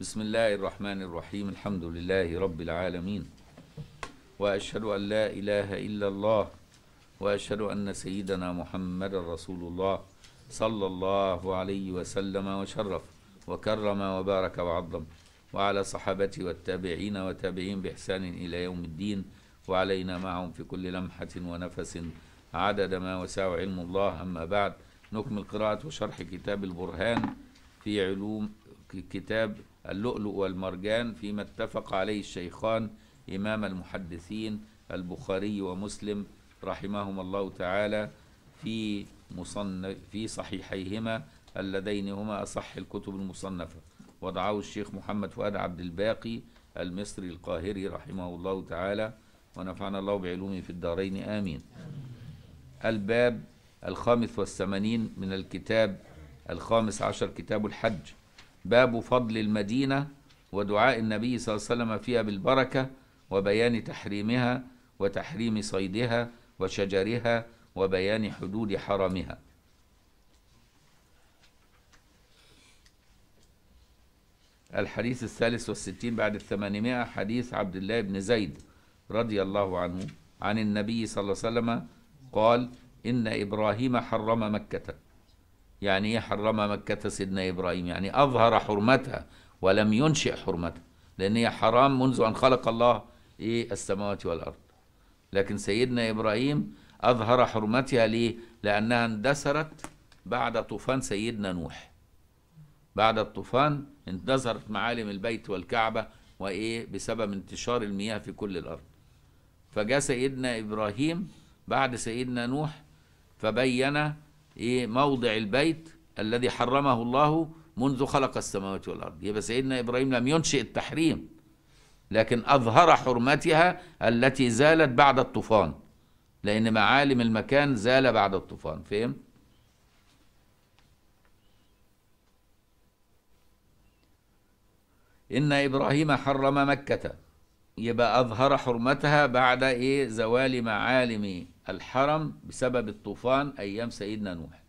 بسم الله الرحمن الرحيم الحمد لله رب العالمين وأشهد أن لا إله إلا الله وأشهد أن سيدنا محمد رسول الله صلى الله عليه وسلم وشرف وكرم وبارك وعظم وعلى صحابته والتابعين وتابعين بإحسان إلى يوم الدين وعلينا معهم في كل لمحة ونفس عدد ما وسع علم الله أما بعد نكمل قراءة وشرح كتاب البرهان في علوم كتاب اللؤلؤ والمرجان فيما اتفق عليه الشيخان إمام المحدثين البخاري ومسلم رحمهما الله تعالى في مصنف في صحيحيهما اللذين هما أصح الكتب المصنفة وضعه الشيخ محمد فؤاد عبد الباقي المصري القاهري رحمه الله تعالى ونفعنا الله بعلومه في الدارين آمين الباب الخامس والثمانين من الكتاب الخامس عشر كتاب الحج باب فضل المدينة ودعاء النبي صلى الله عليه وسلم فيها بالبركة وبيان تحريمها وتحريم صيدها وشجرها وبيان حدود حرمها الحديث الثالث والستين بعد الثمانمائة حديث عبد الله بن زيد رضي الله عنه عن النبي صلى الله عليه وسلم قال إن إبراهيم حرم مكة يعني ايه حرم مكة سيدنا إبراهيم يعني أظهر حرمتها ولم ينشئ حرمتها لأن هي حرام منذ أن خلق الله إيه السماوات والأرض لكن سيدنا إبراهيم أظهر حرمتها ليه؟ لأنها اندثرت بعد طوفان سيدنا نوح بعد الطوفان اندثرت معالم البيت والكعبة وإيه بسبب انتشار المياه في كل الأرض فجاء سيدنا إبراهيم بعد سيدنا نوح فبين ايه موضع البيت الذي حرمه الله منذ خلق السماوات والارض يبقى سيدنا ابراهيم لم ينشئ التحريم لكن اظهر حرمتها التي زالت بعد الطوفان لان معالم المكان زال بعد الطوفان فهم ان ابراهيم حرم مكه يبقى أظهر حرمتها بعد إيه زوال معالم الحرم بسبب الطوفان أيام سيدنا نوح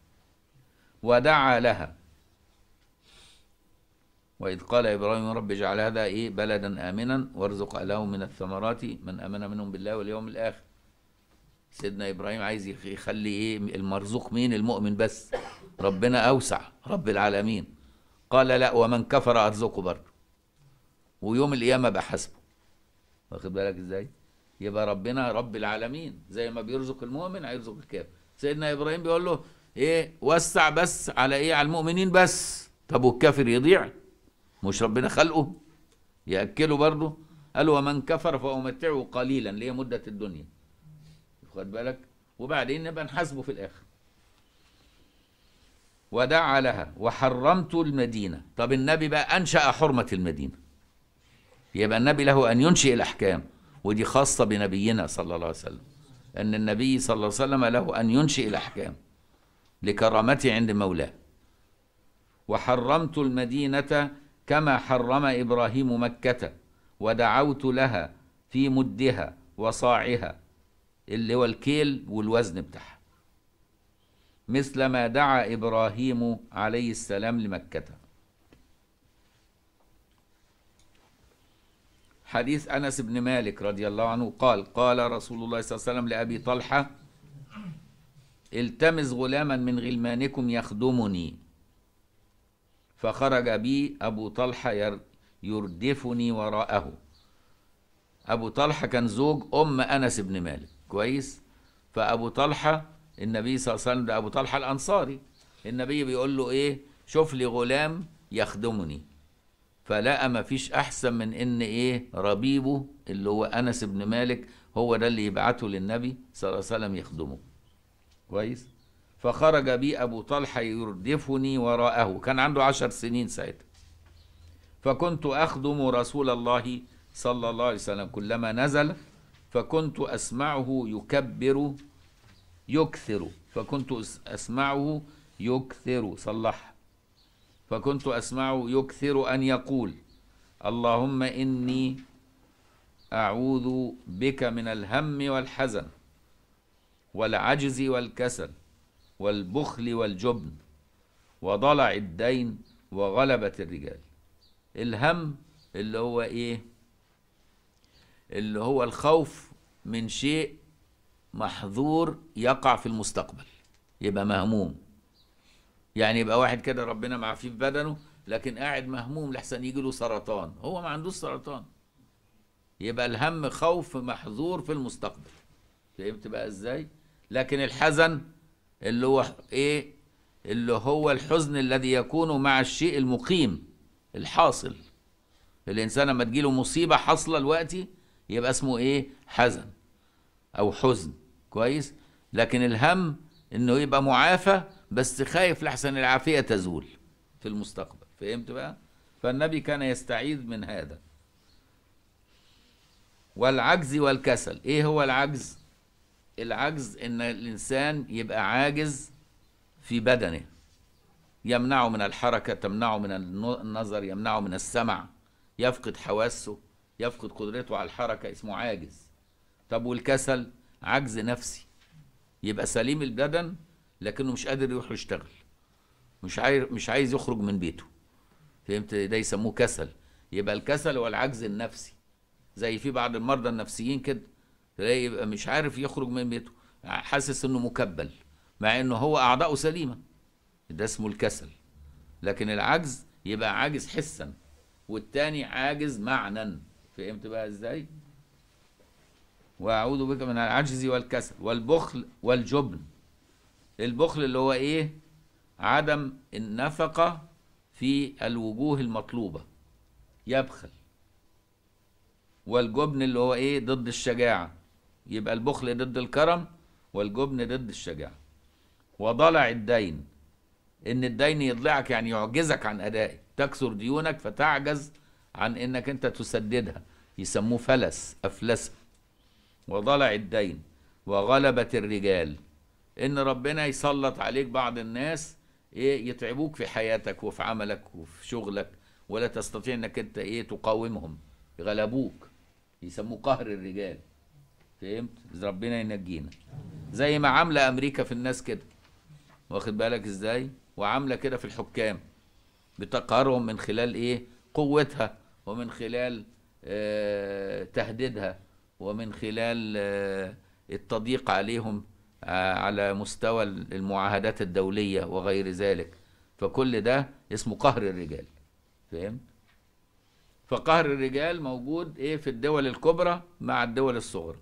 ودعا لها وإذ قال إبراهيم رب اجعل هذا إيه بلدا آمنا وارزق أهله من الثمرات من آمن منهم بالله واليوم الآخر سيدنا إبراهيم عايز يخلي إيه المرزوق مين المؤمن بس ربنا أوسع رب العالمين قال لا ومن كفر أرزقه برضه ويوم القيامة بحسبه واخد بالك ازاي يبقى ربنا رب العالمين زي ما بيرزق المؤمن هيرزق الكافر سيدنا ابراهيم بيقول له ايه وسع بس على ايه على المؤمنين بس طب والكافر يضيع مش ربنا خلقه ياكله برضه قال ومن كفر فامتعه قليلا اللي هي مده الدنيا واخد بالك وبعدين نبقى نحاسبه في الاخر ودعا لها وحرمت المدينه طب النبي بقى انشا حرمه المدينه يبقى النبي له أن ينشئ الأحكام ودي خاصة بنبينا صلى الله عليه وسلم أن النبي صلى الله عليه وسلم له أن ينشئ الأحكام لكرامته عند مولاه وحرمت المدينة كما حرم إبراهيم مكة ودعوت لها في مدها وصاعها اللي هو الكيل والوزن بتاعها مثل ما دعا إبراهيم عليه السلام لمكة حديث أنس بن مالك رضي الله عنه قال قال رسول الله صلى الله عليه وسلم لأبي طلحة التمس غلاما من غلمانكم يخدمني فخرج بي أبو طلحة يردفني وراءه أبو طلحة كان زوج أم أنس بن مالك كويس فأبو طلحة النبي صلى الله عليه وسلم ده أبو طلحة الأنصاري النبي بيقول له إيه شوف لي غلام يخدمني فلقى مفيش احسن من ان ايه ربيبه اللي هو انس بن مالك هو ده اللي يبعته للنبي صلى الله عليه وسلم يخدمه كويس فخرج بي ابو طلحه يردفني وراءه كان عنده عشر سنين ساعتها فكنت اخدم رسول الله صلى الله عليه وسلم كلما نزل فكنت اسمعه يكبر يكثر فكنت اسمعه يكثر صلح فكنت أسمع يكثر أن يقول اللهم إني أعوذ بك من الهم والحزن والعجز والكسل والبخل والجبن وضلع الدين وغلبة الرجال الهم اللي هو إيه اللي هو الخوف من شيء محظور يقع في المستقبل يبقى مهموم يعني يبقى واحد كده ربنا معافيه في بدنه لكن قاعد مهموم لحسن يجي له سرطان هو ما عندوش سرطان يبقى الهم خوف محظور في المستقبل فهمت بقى ازاي لكن الحزن اللي هو ايه اللي هو الحزن الذي يكون مع الشيء المقيم الحاصل الانسان لما تجيله مصيبه حاصله دلوقتي يبقى اسمه ايه حزن او حزن كويس لكن الهم انه يبقى معافى بس خايف لحسن العافية تزول في المستقبل فهمت بقى فالنبي كان يستعيذ من هذا والعجز والكسل ايه هو العجز العجز ان الانسان يبقى عاجز في بدنه يمنعه من الحركة تمنعه من النظر يمنعه من السمع يفقد حواسه يفقد قدرته على الحركة اسمه عاجز طب والكسل عجز نفسي يبقى سليم البدن لكنه مش قادر يروح يشتغل مش عايز مش عايز يخرج من بيته فهمت ده يسموه كسل يبقى الكسل هو العجز النفسي زي في بعض المرضى النفسيين كده تلاقي يبقى مش عارف يخرج من بيته حاسس انه مكبل مع انه هو اعضائه سليمه ده اسمه الكسل لكن العجز يبقى عاجز حسا والتاني عاجز معنى فهمت بقى ازاي واعوذ بك من العجز والكسل والبخل والجبن البخل اللي هو ايه عدم النفقة في الوجوه المطلوبة يبخل والجبن اللي هو ايه ضد الشجاعة يبقى البخل ضد الكرم والجبن ضد الشجاعة وضلع الدين ان الدين يضلعك يعني يعجزك عن ادائه تكسر ديونك فتعجز عن انك انت تسددها يسموه فلس افلس وضلع الدين وغلبة الرجال ان ربنا يسلط عليك بعض الناس ايه يتعبوك في حياتك وفي عملك وفي شغلك ولا تستطيع انك انت ايه تقاومهم يغلبوك يسموه قهر الرجال فهمت ربنا ينجينا زي ما عامله امريكا في الناس كده واخد بالك ازاي وعامله كده في الحكام بتقهرهم من خلال ايه قوتها ومن خلال آه تهديدها ومن خلال آه التضييق عليهم آه، على مستوى المعاهدات الدولية وغير ذلك فكل ده اسمه قهر الرجال فاهم فقهر الرجال موجود ايه في الدول الكبرى مع الدول الصغرى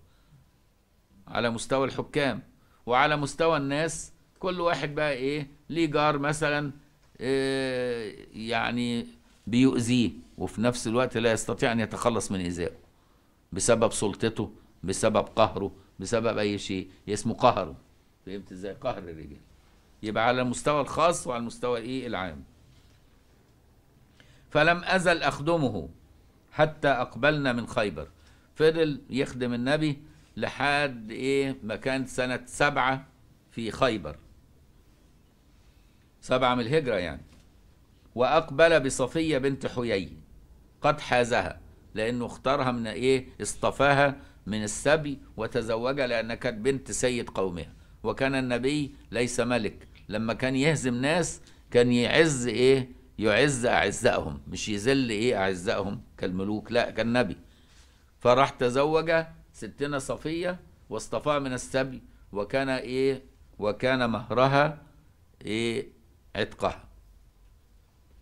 على مستوى الحكام وعلى مستوى الناس كل واحد بقى ايه ليه جار مثلا إيه يعني بيؤذيه وفي نفس الوقت لا يستطيع ان يتخلص من ايذائه بسبب سلطته بسبب قهره بسبب اي شيء اسمه قهر فهمت ازاي قهر الرجال يبقى على المستوى الخاص وعلى المستوى الايه العام فلم ازل اخدمه حتى اقبلنا من خيبر فضل يخدم النبي لحد ايه ما كان سنه سبعه في خيبر سبعه من الهجره يعني واقبل بصفيه بنت حيي قد حازها لانه اختارها من ايه اصطفاها من السبي وتزوج لأن كانت بنت سيد قومها وكان النبي ليس ملك لما كان يهزم ناس كان يعز إيه يعز أعزائهم مش يذل إيه أعزائهم كالملوك لا كان نبي فراح تزوج ستنا صفية واصطفاها من السبي وكان إيه وكان مهرها إيه عتقها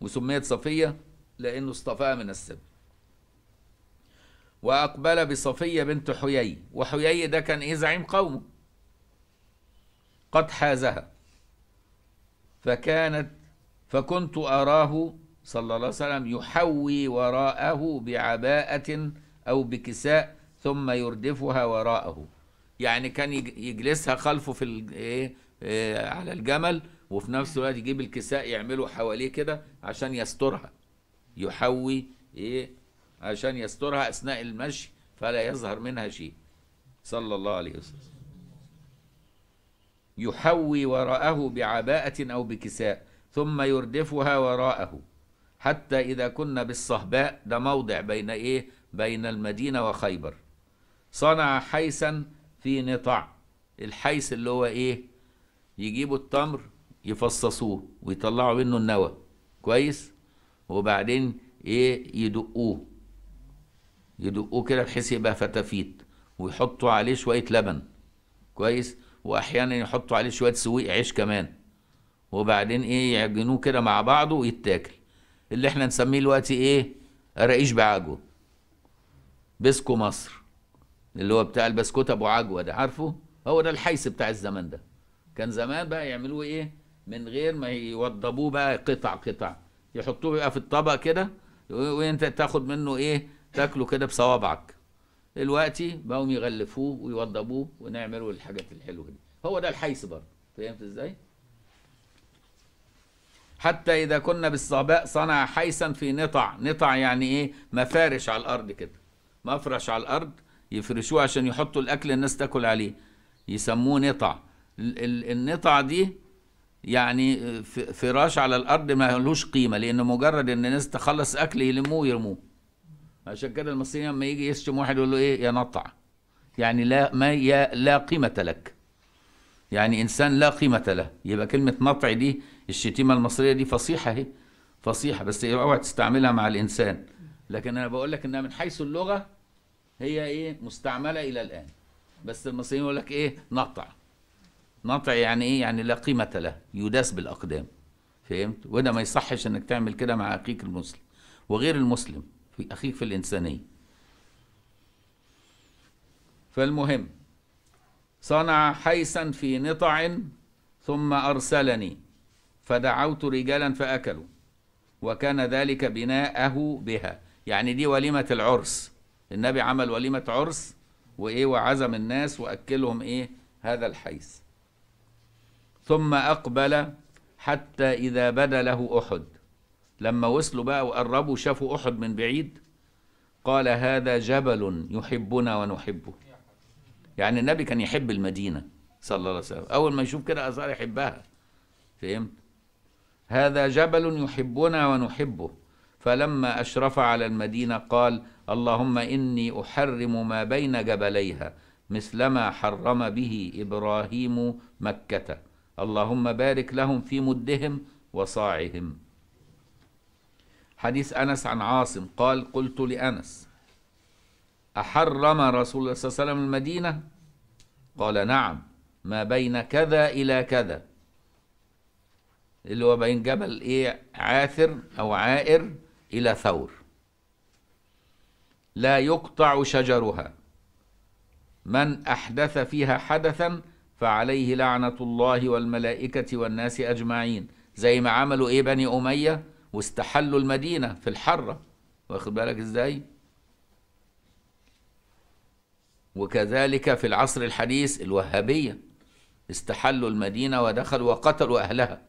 وسميت صفية لأنه اصطفاها من السبي وأقبل بصفية بنت حيي وحيي ده كان إيه زعيم قومه قد حازها فكانت فكنت أراه صلى الله عليه وسلم يحوي وراءه بعباءة أو بكساء ثم يردفها وراءه يعني كان يجلسها خلفه في ايه آه، على الجمل وفي نفس الوقت يجيب الكساء يعمله حواليه كده عشان يسترها يحوي ايه عشان يسترها أثناء المشي فلا يظهر منها شيء صلى الله عليه وسلم يحوي وراءه بعباءة أو بكساء ثم يردفها وراءه حتى إذا كنا بالصهباء ده موضع بين إيه؟ بين المدينة وخيبر صنع حيسا في نطع الحيس اللي هو إيه؟ يجيبوا التمر يفصصوه ويطلعوا منه النوى كويس؟ وبعدين إيه؟ يدقوه يدقوه كده بحيث يبقى فتافيت ويحطوا عليه شويه لبن كويس واحيانا يحطوا عليه شويه سويق عيش كمان وبعدين ايه يعجنوه كده مع بعضه ويتاكل اللي احنا نسميه دلوقتي ايه رقيش بعجوه بسكو مصر اللي هو بتاع البسكوت ابو عجوه ده عارفه هو ده الحيس بتاع الزمان ده كان زمان بقى يعملوه ايه من غير ما يوضبوه بقى قطع قطع يحطوه بقى في الطبق كده وانت تاخد منه ايه تاكله كده بصوابعك دلوقتي بقوا يغلفوه ويوضبوه ونعملوا الحاجات الحلوه دي هو ده الحيث برضه فهمت ازاي حتى اذا كنا بالصباء صنع حيثا في نطع نطع يعني ايه مفارش على الارض كده مفرش على الارض يفرشوه عشان يحطوا الاكل الناس تاكل عليه يسموه نطع النطع دي يعني فراش على الارض ما لهوش قيمه لان مجرد ان الناس تخلص اكل يلموه ويرموه عشان كده المصريين لما يجي يشتم واحد يقول له ايه يا نطع يعني لا ما يا لا قيمه لك يعني انسان لا قيمه له يبقى كلمه نطع دي الشتيمه المصريه دي فصيحه اهي فصيحه بس اوعى تستعملها مع الانسان لكن انا بقول لك انها من حيث اللغه هي ايه مستعمله الى الان بس المصريين يقول لك ايه نطع نطع يعني ايه يعني لا قيمه له يداس بالاقدام فهمت وده ما يصحش انك تعمل كده مع اخيك المسلم وغير المسلم في أخيك في الإنسانية فالمهم صنع حيسا في نطع ثم أرسلني فدعوت رجالا فأكلوا وكان ذلك بناءه بها يعني دي وليمة العرس النبي عمل وليمة عرس وإيه وعزم الناس وأكلهم إيه هذا الحيث ثم أقبل حتى إذا بدا له أحد لما وصلوا بقى وقربوا شافوا أحد من بعيد قال هذا جبل يحبنا ونحبه يعني النبي كان يحب المدينة صلى الله عليه وسلم أول ما يشوف كده أزار يحبها فهمت هذا جبل يحبنا ونحبه فلما أشرف على المدينة قال اللهم إني أحرم ما بين جبليها مثلما حرم به إبراهيم مكة اللهم بارك لهم في مدهم وصاعهم حديث أنس عن عاصم قال قلت لأنس أحرم رسول الله صلى الله عليه وسلم المدينة قال نعم ما بين كذا إلى كذا اللي هو بين جبل إيه عاثر أو عائر إلى ثور لا يقطع شجرها من أحدث فيها حدثا فعليه لعنة الله والملائكة والناس أجمعين زي ما عملوا إيه بني أمية واستحلوا المدينة في الحرة واخد بالك ازاي وكذلك في العصر الحديث الوهابية استحلوا المدينة ودخلوا وقتلوا أهلها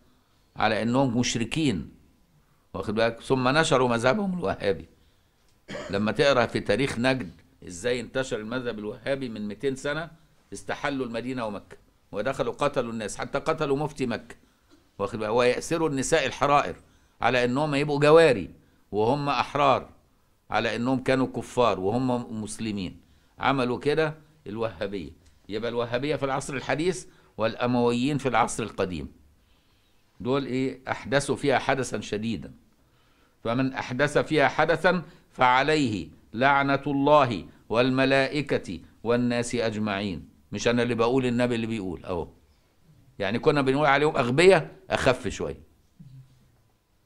على أنهم مشركين واخد بالك ثم نشروا مذهبهم الوهابي لما تقرأ في تاريخ نجد ازاي انتشر المذهب الوهابي من 200 سنة استحلوا المدينة ومكة ودخلوا قتلوا الناس حتى قتلوا مفتي مكة واخد بالك ويأسروا النساء الحرائر على انهم هيبقوا جواري وهم احرار على انهم كانوا كفار وهم مسلمين عملوا كده الوهابيه يبقى الوهابيه في العصر الحديث والامويين في العصر القديم دول ايه احدثوا فيها حدثا شديدا فمن احدث فيها حدثا فعليه لعنه الله والملائكه والناس اجمعين مش انا اللي بقول النبي اللي بيقول اهو يعني كنا بنقول عليهم اغبيه اخف شويه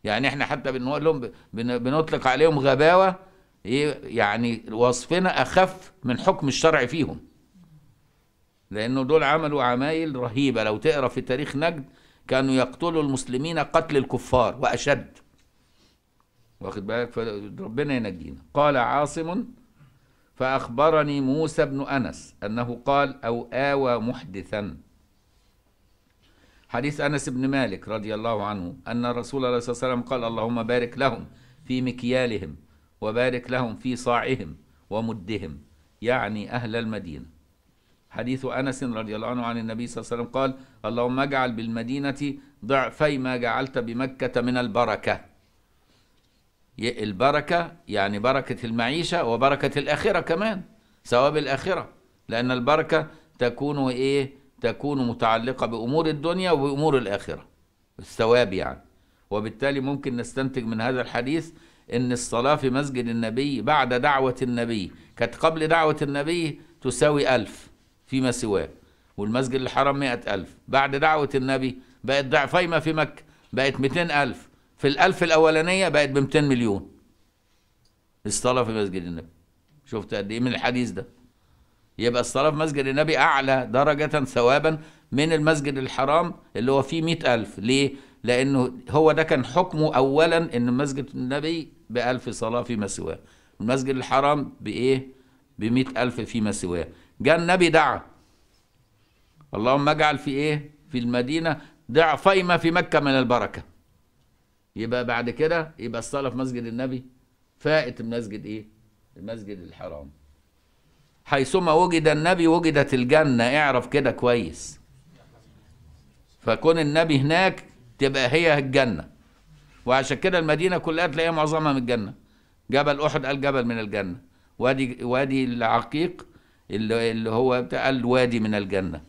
يعني احنا حتى بنقول لهم بنطلق عليهم غباوه ايه، يعني وصفنا اخف من حكم الشرع فيهم لانه دول عملوا عمايل رهيبه لو تقرا في تاريخ نجد كانوا يقتلوا المسلمين قتل الكفار واشد واخد بالك فربنا ينجينا قال عاصم فاخبرني موسى بن انس انه قال او اوى محدثا حديث أنس بن مالك رضي الله عنه أن رسول الله صلى الله عليه وسلم قال اللهم بارك لهم في مكيالهم وبارك لهم في صاعهم ومدهم يعني أهل المدينة حديث أنس رضي الله عنه عن النبي صلى الله عليه وسلم قال اللهم اجعل بالمدينة ضعفي ما جعلت بمكة من البركة البركة يعني بركة المعيشة وبركة الآخرة كمان ثواب الآخرة لأن البركة تكون إيه تكون متعلقة بأمور الدنيا وبأمور الآخرة الثواب يعني وبالتالي ممكن نستنتج من هذا الحديث ان الصلاة في مسجد النبي بعد دعوة النبي كانت قبل دعوة النبي تساوي ألف فيما سواه والمسجد الحرام مئة ألف بعد دعوة النبي بقت ما في مكة بقت مئتين ألف في الألف الأولانية بقت ب 200 مليون الصلاة في مسجد النبي شفت قد إيه من الحديث ده يبقى الصلاة في مسجد النبي أعلى درجة ثوابا من المسجد الحرام اللي هو فيه مئة ألف ليه؟ لأنه هو ده كان حكمه أولا أن مسجد النبي بألف صلاة فيما سواه المسجد الحرام بإيه؟ بمئة ألف فيما سواه جاء النبي دعا اللهم اجعل في إيه؟ في المدينة ضعفي ما في مكة من البركة يبقى بعد كده يبقى الصلاة في مسجد النبي فائت مسجد إيه؟ المسجد الحرام حيثما وجد النبي وجدت الجنة اعرف كده كويس فكون النبي هناك تبقى هي الجنة وعشان كده المدينة كلها تلاقيها معظمها من الجنة جبل أحد قال جبل من الجنة وادي وادي العقيق اللي, اللي هو قال وادي من الجنة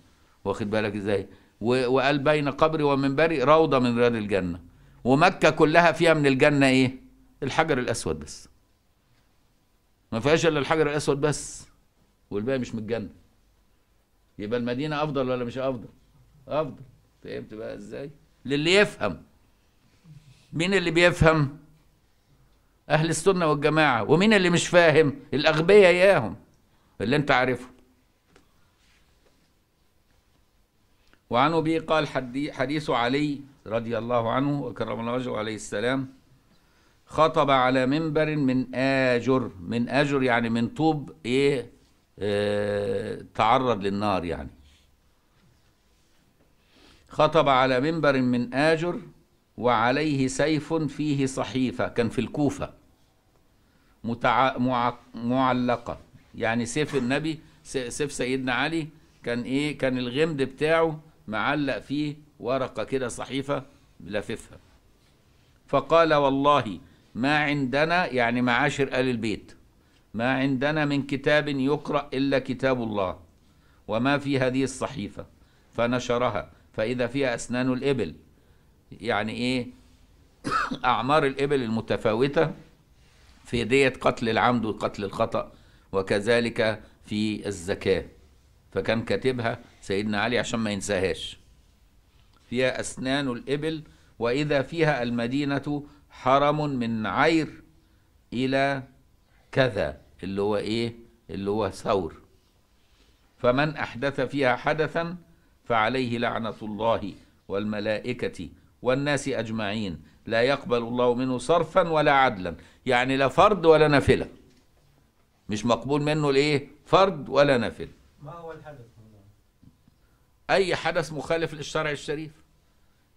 واخد بالك ازاي وقال بين قبري ومنبري روضة من رياض الجنة ومكة كلها فيها من الجنة ايه الحجر الأسود بس ما فيهاش إلا الحجر الأسود بس والباقي مش متجنن يبقى المدينه افضل ولا مش افضل افضل فهمت بقى ازاي للي يفهم مين اللي بيفهم اهل السنه والجماعه ومين اللي مش فاهم الاغبياء ياهم اللي انت عارفه وعن ابي قال حديث علي رضي الله عنه وكرم الله وجهه عليه السلام خطب على منبر من اجر من اجر يعني من طوب ايه آه، تعرض للنار يعني خطب على منبر من آجر وعليه سيف فيه صحيفة كان في الكوفة متع... مع... معلقة يعني سيف النبي سيف سيدنا علي كان ايه كان الغمد بتاعه معلق فيه ورقة كده صحيفة لاففها فقال والله ما عندنا يعني معاشر آل البيت ما عندنا من كتاب يقرأ إلا كتاب الله وما في هذه الصحيفة فنشرها فإذا فيها أسنان الإبل يعني إيه أعمار الإبل المتفاوتة في دية قتل العمد وقتل الخطأ وكذلك في الزكاة فكان كاتبها سيدنا علي عشان ما ينساهاش فيها أسنان الإبل وإذا فيها المدينة حرم من عير إلى كذا اللي هو ايه اللي هو ثور فمن احدث فيها حدثا فعليه لعنه الله والملائكه والناس اجمعين لا يقبل الله منه صرفا ولا عدلا يعني لا فرض ولا نافله مش مقبول منه الايه فرض ولا نافله ما هو الحدث اي حدث مخالف للشرع الشريف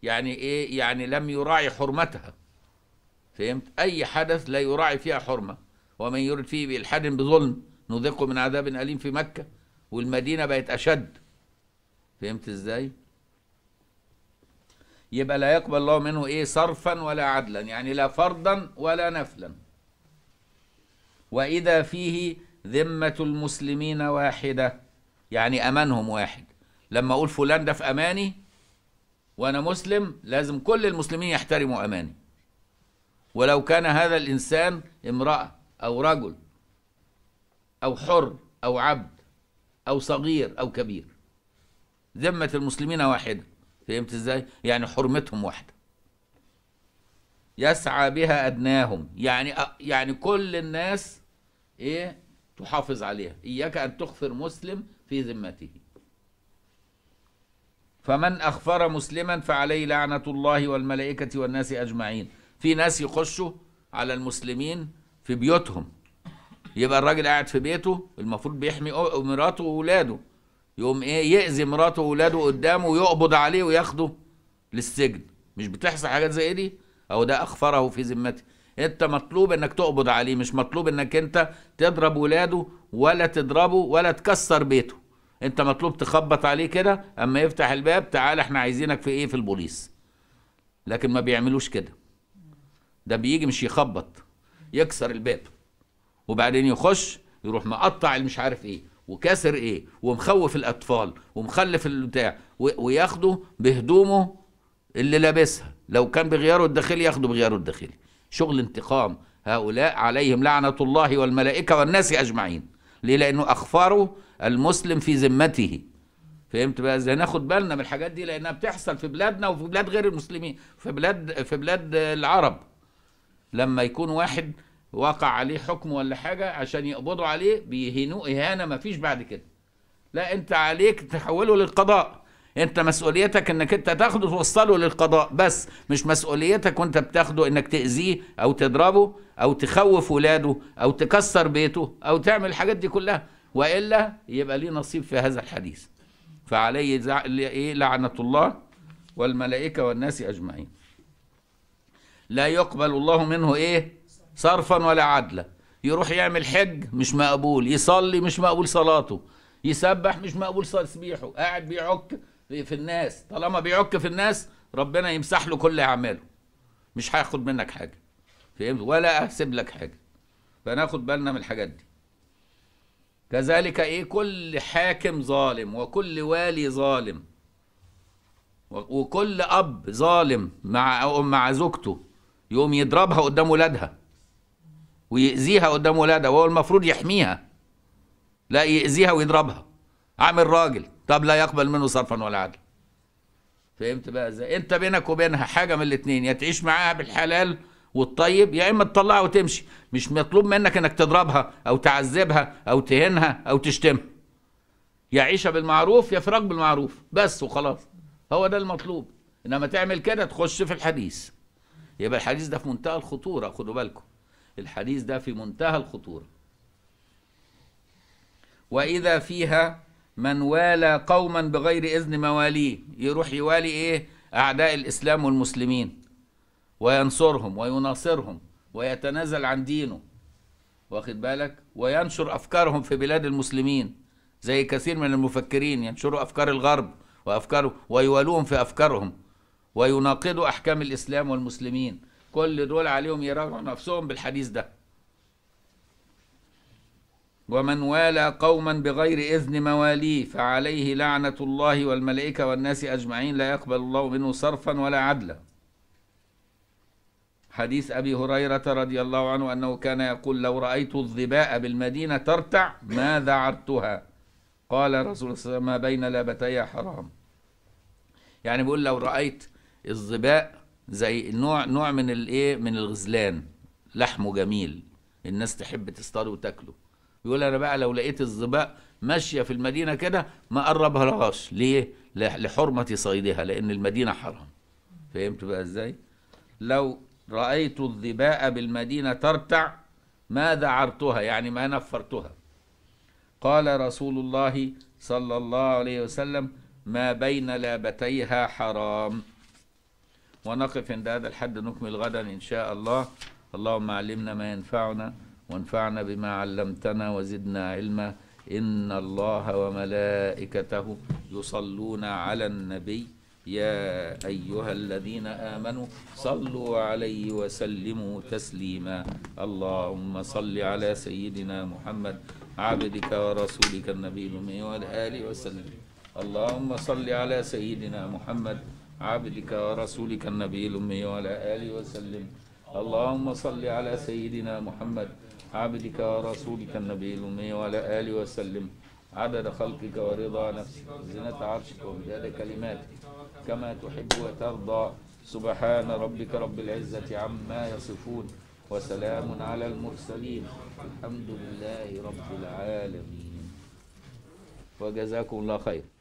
يعني ايه يعني لم يراعي حرمتها فهمت اي حدث لا يراعي فيها حرمه ومن يرد فيه بإلحاد بظلم نذقه من عذاب أليم في مكة والمدينة بقت أشد فهمت إزاي؟ يبقى لا يقبل الله منه إيه صرفا ولا عدلا يعني لا فرضا ولا نفلا وإذا فيه ذمة المسلمين واحدة يعني أمانهم واحد لما أقول فلان ده في أماني وأنا مسلم لازم كل المسلمين يحترموا أماني ولو كان هذا الإنسان امرأة أو رجل أو حر أو عبد أو صغير أو كبير ذمة المسلمين واحدة فهمت إزاي؟ يعني حرمتهم واحدة يسعى بها أدناهم يعني يعني كل الناس إيه تحافظ عليها إياك أن تخفر مسلم في ذمته فمن أخفر مسلما فعليه لعنة الله والملائكة والناس أجمعين في ناس يخشوا على المسلمين في بيوتهم يبقى الراجل قاعد في بيته المفروض بيحمي مراته واولاده يقوم ايه يأذي مراته واولاده قدامه ويقبض عليه وياخده للسجن مش بتحصل حاجات زي دي او ده اخفره في ذمتي انت مطلوب انك تقبض عليه مش مطلوب انك انت تضرب ولاده ولا تضربه ولا تكسر بيته انت مطلوب تخبط عليه كده اما يفتح الباب تعال احنا عايزينك في ايه في البوليس لكن ما بيعملوش كده ده بيجي مش يخبط يكسر الباب وبعدين يخش يروح مقطع المش عارف ايه وكاسر ايه ومخوف الاطفال ومخلف البتاع وياخده بهدومه اللي لابسها لو كان بغياره الداخلي ياخده بغياره الداخلي شغل انتقام هؤلاء عليهم لعنة الله والملائكة والناس أجمعين ليه لأنه أخفروا المسلم في ذمته فهمت بقى ازاي ناخد بالنا من الحاجات دي لانها بتحصل في بلادنا وفي بلاد غير المسلمين في بلاد في بلاد العرب لما يكون واحد وقع عليه حكم ولا حاجة عشان يقبضوا عليه بيهينوه إهانة مفيش بعد كده لا أنت عليك تحوله للقضاء أنت مسؤوليتك أنك أنت تاخده توصله للقضاء بس مش مسؤوليتك وأنت بتاخده أنك تأذيه أو تضربه أو تخوف ولاده أو تكسر بيته أو تعمل الحاجات دي كلها وإلا يبقى ليه نصيب في هذا الحديث فعليه إيه لعنة الله والملائكة والناس أجمعين لا يقبل الله منه ايه صرفا ولا عدلا يروح يعمل حج مش مقبول يصلي مش مقبول صلاته يسبح مش مقبول تسبيحه قاعد بيعك في الناس طالما بيعك في الناس ربنا يمسح له كل اعماله مش هياخد منك حاجه فهمت ولا احسب لك حاجه فناخد بالنا من الحاجات دي كذلك ايه كل حاكم ظالم وكل والي ظالم وكل اب ظالم مع مع زوجته يقوم يضربها قدام ولادها ويأذيها قدام ولادها وهو المفروض يحميها لا يأذيها ويضربها عامل راجل طب لا يقبل منه صرفا ولا عدلا فهمت بقى ازاي انت بينك وبينها حاجه من الاثنين يا تعيش معاها بالحلال والطيب يا اما تطلعها وتمشي مش مطلوب منك انك تضربها او تعذبها او تهنها او تشتمها يا عيشها بالمعروف يا فراق بالمعروف بس وخلاص هو ده المطلوب انما تعمل كده تخش في الحديث يبقى الحديث ده في منتهى الخطوره خدوا بالكم الحديث ده في منتهى الخطوره واذا فيها من والى قوما بغير اذن مواليه يروح يوالي ايه اعداء الاسلام والمسلمين وينصرهم ويناصرهم ويتنازل عن دينه واخد بالك وينشر افكارهم في بلاد المسلمين زي كثير من المفكرين ينشروا افكار الغرب وافكارهم ويوالوهم في افكارهم ويناقضوا أحكام الإسلام والمسلمين كل دول عليهم يراجعوا نفسهم بالحديث ده ومن والى قوما بغير إذن مواليه فعليه لعنة الله والملائكة والناس أجمعين لا يقبل الله منه صرفا ولا عدلا حديث أبي هريرة رضي الله عنه أنه كان يقول لو رأيت الظباء بالمدينة ترتع ما ذعرتها قال رسول الله ما بين لابتي حرام يعني بيقول لو رأيت الظباء زي نوع نوع من الايه من الغزلان لحمه جميل الناس تحب تصطاده وتاكله يقول انا بقى لو لقيت الظباء ماشيه في المدينه كده ما قربها لهاش ليه لحرمه صيدها لان المدينه حرام فهمت بقى ازاي لو رايت الظباء بالمدينه ترتع ما ذعرتها يعني ما نفرتها قال رسول الله صلى الله عليه وسلم ما بين لابتيها حرام ونقف عند هذا الحد نكمل غدا إن شاء الله اللهم علمنا ما ينفعنا وانفعنا بما علمتنا وزدنا علما إن الله وملائكته يصلون على النبي يا أيها الذين آمنوا صلوا عليه وسلموا تسليما اللهم صل على سيدنا محمد عبدك ورسولك النبي الأمي وعلى آله وسلم اللهم صل على سيدنا محمد عبدك ورسولك النبي الأمي وعلى آله وسلم اللهم صل على سيدنا محمد عبدك ورسولك النبي الأمي وعلى آله وسلم عدد خلقك ورضا نفسك وزنة عرشك ومداد كلماتك كما تحب وترضى سبحان ربك رب العزة عما يصفون وسلام على المرسلين الحمد لله رب العالمين وجزاكم الله خير